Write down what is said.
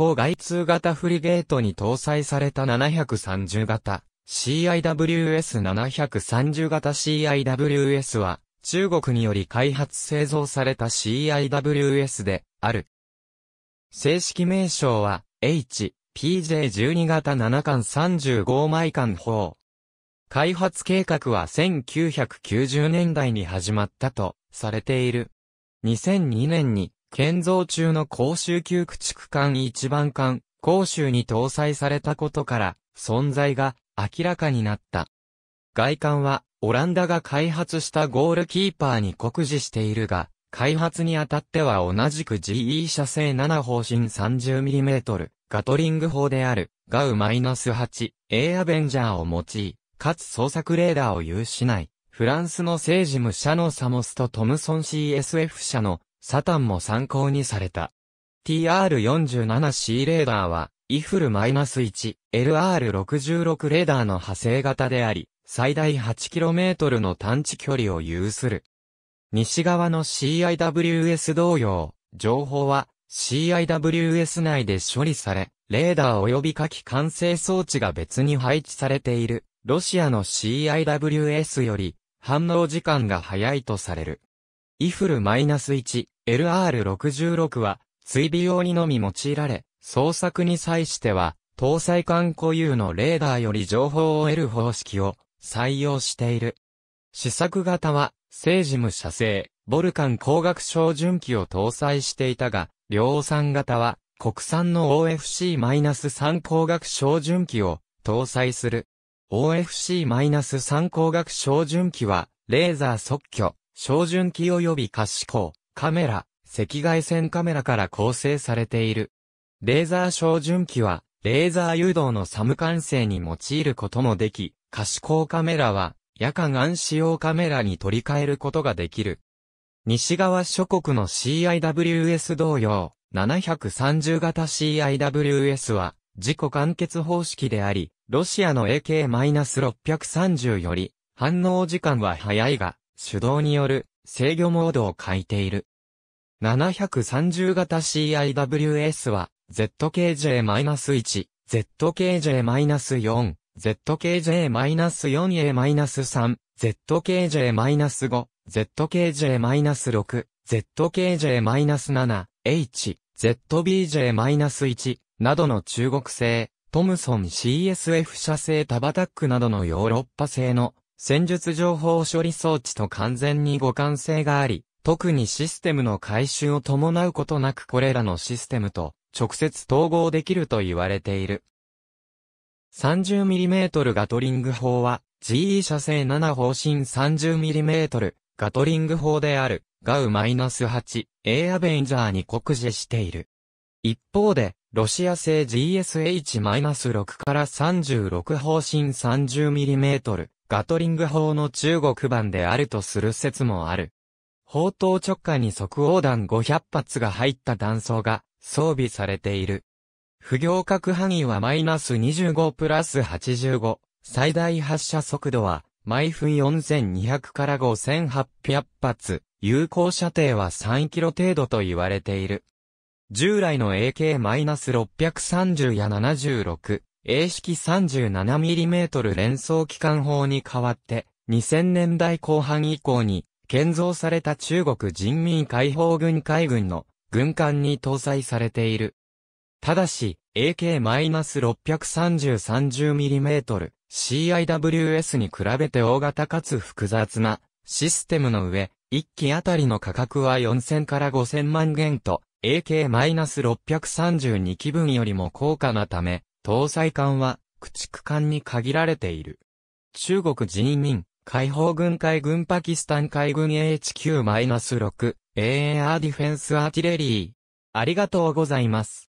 航外通型フリゲートに搭載された730型 CIWS730 型 CIWS は中国により開発製造された CIWS である。正式名称は H、PJ12 型7巻35枚間砲。開発計画は1990年代に始まったとされている。2002年に建造中の甲州旧駆逐艦一番艦、甲州に搭載されたことから、存在が明らかになった。外観は、オランダが開発したゴールキーパーに酷似しているが、開発にあたっては同じく GE 社製7方針 30mm、ガトリング砲である、ガウ -8、A アベンジャーを用い、かつ捜索レーダーを有しない、フランスの政治務社のサモスとトムソン CSF 社のサタンも参考にされた。TR47C レーダーは、イフル -1、LR66 レーダーの派生型であり、最大 8km の探知距離を有する。西側の CIWS 同様、情報は CIWS 内で処理され、レーダー及び下記完成装置が別に配置されている、ロシアの CIWS より反応時間が早いとされる。イフル -1LR66 は、追尾用にのみ用いられ、捜索に際しては、搭載艦固有のレーダーより情報を得る方式を採用している。試作型は、政治無射精、ボルカン光学照準機を搭載していたが、量産型は、国産の OFC-3 光学照準機を搭載する。OFC-3 光学照準機は、レーザー即挙、照準器及び可視光、カメラ、赤外線カメラから構成されている。レーザー照準器は、レーザー誘導のサム管制に用いることもでき、可視光カメラは、夜間暗視用カメラに取り替えることができる。西側諸国の CIWS 同様、730型 CIWS は、自己完結方式であり、ロシアの AK-630 より、反応時間は早いが、手動による制御モードを書いている。730型 CIWS は ZKJ-1、ZKJ-4、ZKJ-4A-3、ZKJ-5、ZKJ-6、ZKJ-7、H、ZBJ-1 などの中国製、トムソン CSF 社製タバタックなどのヨーロッパ製の戦術情報処理装置と完全に互換性があり、特にシステムの回収を伴うことなくこれらのシステムと直接統合できると言われている。30mm ガトリング砲は GE 射精7方針 30mm ガトリング砲であるガウ -8A アベンジャーに酷似している。一方で、ロシア製 GSH-6 から36方針 30mm ガトリング砲の中国版であるとする説もある。砲塔直下に即横弾500発が入った弾倉が装備されている。不行核範囲はマイナス25プラス85。最大発射速度は毎分4200から5800発。有効射程は3キロ程度と言われている。従来の AK-630 や76、英式 37mm 連装機関砲に代わって、2000年代後半以降に、建造された中国人民解放軍海軍の軍艦に搭載されている。ただし、AK-630-30mm CIWS に比べて大型かつ複雑なシステムの上、1機あたりの価格は4000から5000万元と AK-632 機分よりも高価なため、搭載艦は駆逐艦に限られている。中国人民、解放軍海軍パキスタン海軍 HQ-6AAR ディフェンスアーティレリー。ありがとうございます。